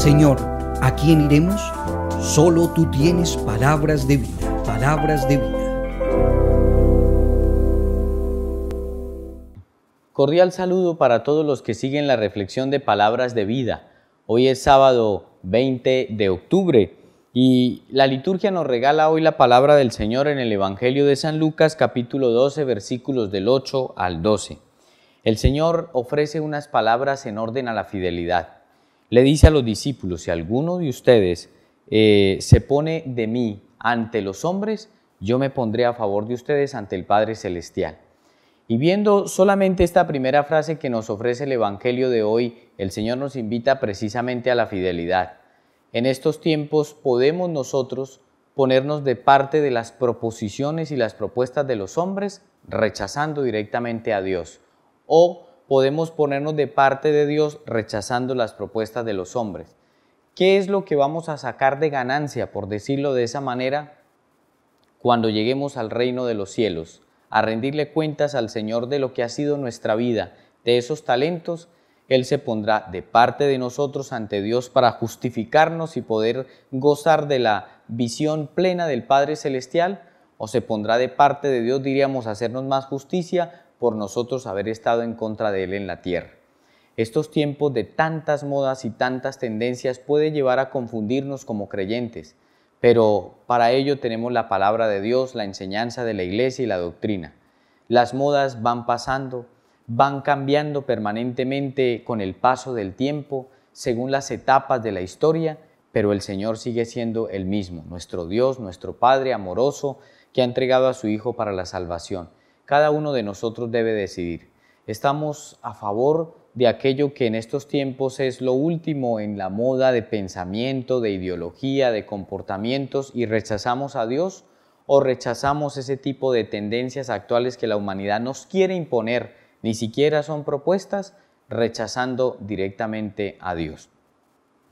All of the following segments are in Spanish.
Señor, ¿a quién iremos? Solo tú tienes palabras de vida, palabras de vida. Cordial saludo para todos los que siguen la reflexión de palabras de vida. Hoy es sábado 20 de octubre y la liturgia nos regala hoy la palabra del Señor en el Evangelio de San Lucas capítulo 12 versículos del 8 al 12. El Señor ofrece unas palabras en orden a la fidelidad le dice a los discípulos, si alguno de ustedes eh, se pone de mí ante los hombres, yo me pondré a favor de ustedes ante el Padre Celestial. Y viendo solamente esta primera frase que nos ofrece el Evangelio de hoy, el Señor nos invita precisamente a la fidelidad. En estos tiempos podemos nosotros ponernos de parte de las proposiciones y las propuestas de los hombres, rechazando directamente a Dios, o podemos ponernos de parte de Dios rechazando las propuestas de los hombres. ¿Qué es lo que vamos a sacar de ganancia, por decirlo de esa manera, cuando lleguemos al reino de los cielos? A rendirle cuentas al Señor de lo que ha sido nuestra vida, de esos talentos, Él se pondrá de parte de nosotros ante Dios para justificarnos y poder gozar de la visión plena del Padre Celestial, o se pondrá de parte de Dios, diríamos, hacernos más justicia por nosotros haber estado en contra de él en la tierra. Estos tiempos de tantas modas y tantas tendencias pueden llevar a confundirnos como creyentes, pero para ello tenemos la palabra de Dios, la enseñanza de la iglesia y la doctrina. Las modas van pasando, van cambiando permanentemente con el paso del tiempo, según las etapas de la historia, pero el Señor sigue siendo el mismo, nuestro Dios, nuestro Padre amoroso, que ha entregado a su Hijo para la salvación cada uno de nosotros debe decidir. Estamos a favor de aquello que en estos tiempos es lo último en la moda de pensamiento, de ideología, de comportamientos y rechazamos a Dios o rechazamos ese tipo de tendencias actuales que la humanidad nos quiere imponer, ni siquiera son propuestas, rechazando directamente a Dios.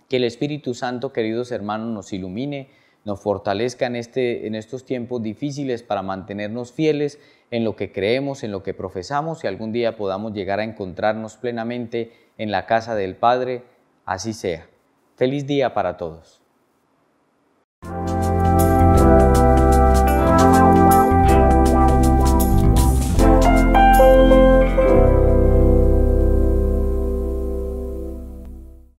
Que el Espíritu Santo, queridos hermanos, nos ilumine nos fortalezca en, este, en estos tiempos difíciles para mantenernos fieles en lo que creemos, en lo que profesamos y algún día podamos llegar a encontrarnos plenamente en la casa del Padre, así sea. Feliz día para todos.